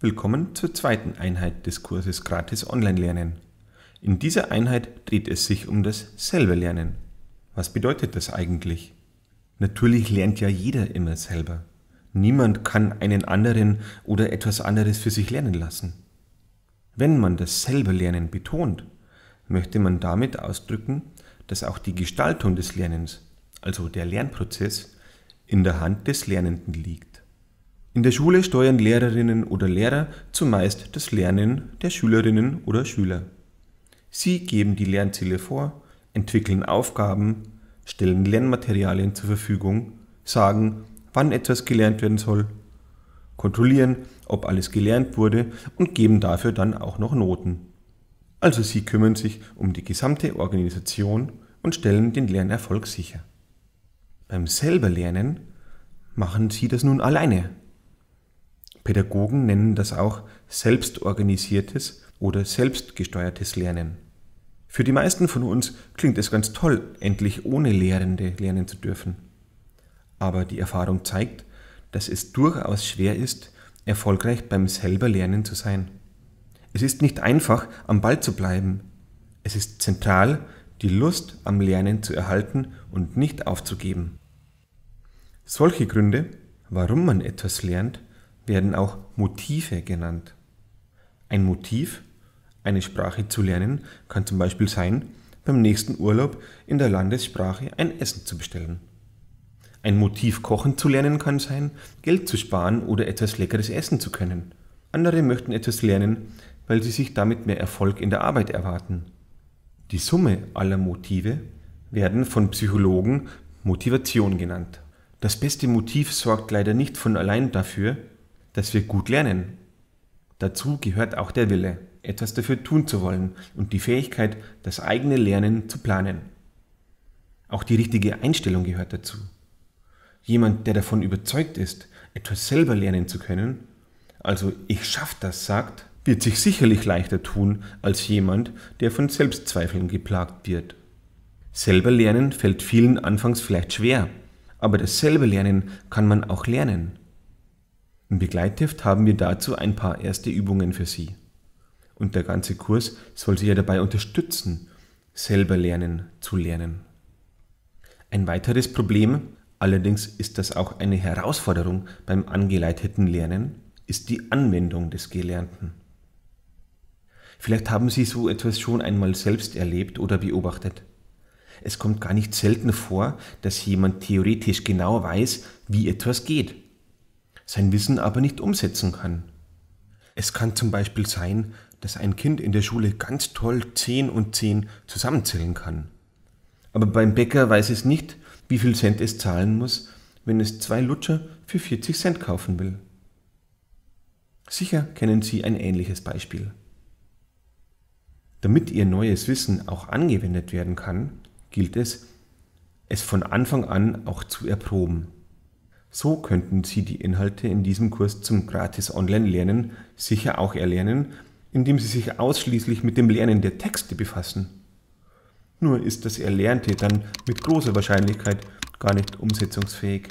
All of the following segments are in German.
Willkommen zur zweiten Einheit des Kurses Gratis Online Lernen. In dieser Einheit dreht es sich um das selber Lernen. Was bedeutet das eigentlich? Natürlich lernt ja jeder immer selber. Niemand kann einen anderen oder etwas anderes für sich lernen lassen. Wenn man das selber Lernen betont, möchte man damit ausdrücken, dass auch die Gestaltung des Lernens, also der Lernprozess, in der Hand des Lernenden liegt. In der Schule steuern Lehrerinnen oder Lehrer zumeist das Lernen der Schülerinnen oder Schüler. Sie geben die Lernziele vor, entwickeln Aufgaben, stellen Lernmaterialien zur Verfügung, sagen, wann etwas gelernt werden soll, kontrollieren, ob alles gelernt wurde und geben dafür dann auch noch Noten. Also sie kümmern sich um die gesamte Organisation und stellen den Lernerfolg sicher. Beim selber Lernen machen sie das nun alleine. Pädagogen nennen das auch selbstorganisiertes oder selbstgesteuertes Lernen. Für die meisten von uns klingt es ganz toll, endlich ohne Lehrende lernen zu dürfen. Aber die Erfahrung zeigt, dass es durchaus schwer ist, erfolgreich beim selber Lernen zu sein. Es ist nicht einfach, am Ball zu bleiben. Es ist zentral, die Lust am Lernen zu erhalten und nicht aufzugeben. Solche Gründe, warum man etwas lernt, werden auch Motive genannt. Ein Motiv, eine Sprache zu lernen, kann zum Beispiel sein, beim nächsten Urlaub in der Landessprache ein Essen zu bestellen. Ein Motiv kochen zu lernen kann sein, Geld zu sparen oder etwas Leckeres essen zu können. Andere möchten etwas lernen, weil sie sich damit mehr Erfolg in der Arbeit erwarten. Die Summe aller Motive werden von Psychologen Motivation genannt. Das beste Motiv sorgt leider nicht von allein dafür, dass wir gut lernen. Dazu gehört auch der Wille, etwas dafür tun zu wollen und die Fähigkeit, das eigene Lernen zu planen. Auch die richtige Einstellung gehört dazu. Jemand, der davon überzeugt ist, etwas selber lernen zu können, also ich schaff das sagt, wird sich sicherlich leichter tun als jemand, der von Selbstzweifeln geplagt wird. Selber lernen fällt vielen anfangs vielleicht schwer, aber dasselbe lernen kann man auch lernen. Im Begleitheft haben wir dazu ein paar erste Übungen für Sie. Und der ganze Kurs soll Sie ja dabei unterstützen, selber lernen zu lernen. Ein weiteres Problem, allerdings ist das auch eine Herausforderung beim angeleiteten Lernen, ist die Anwendung des Gelernten. Vielleicht haben Sie so etwas schon einmal selbst erlebt oder beobachtet. Es kommt gar nicht selten vor, dass jemand theoretisch genau weiß, wie etwas geht sein Wissen aber nicht umsetzen kann. Es kann zum Beispiel sein, dass ein Kind in der Schule ganz toll 10 und 10 zusammenzählen kann. Aber beim Bäcker weiß es nicht, wie viel Cent es zahlen muss, wenn es zwei Lutscher für 40 Cent kaufen will. Sicher kennen Sie ein ähnliches Beispiel. Damit Ihr neues Wissen auch angewendet werden kann, gilt es, es von Anfang an auch zu erproben. So könnten Sie die Inhalte in diesem Kurs zum gratis Online-Lernen sicher auch erlernen, indem Sie sich ausschließlich mit dem Lernen der Texte befassen. Nur ist das Erlernte dann mit großer Wahrscheinlichkeit gar nicht umsetzungsfähig.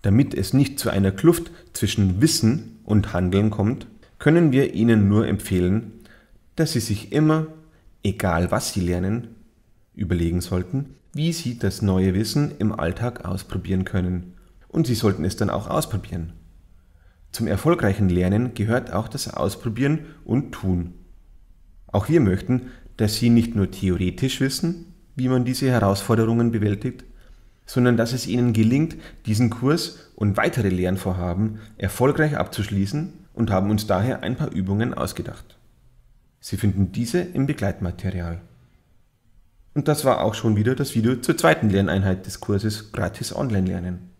Damit es nicht zu einer Kluft zwischen Wissen und Handeln kommt, können wir Ihnen nur empfehlen, dass Sie sich immer, egal was Sie lernen, überlegen sollten, wie Sie das neue Wissen im Alltag ausprobieren können und Sie sollten es dann auch ausprobieren. Zum erfolgreichen Lernen gehört auch das Ausprobieren und Tun. Auch wir möchten, dass Sie nicht nur theoretisch wissen, wie man diese Herausforderungen bewältigt, sondern dass es Ihnen gelingt, diesen Kurs und weitere Lernvorhaben erfolgreich abzuschließen und haben uns daher ein paar Übungen ausgedacht. Sie finden diese im Begleitmaterial. Und das war auch schon wieder das Video zur zweiten Lerneinheit des Kurses Gratis Online Lernen.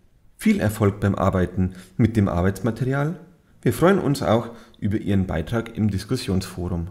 Viel Erfolg beim Arbeiten mit dem Arbeitsmaterial. Wir freuen uns auch über Ihren Beitrag im Diskussionsforum.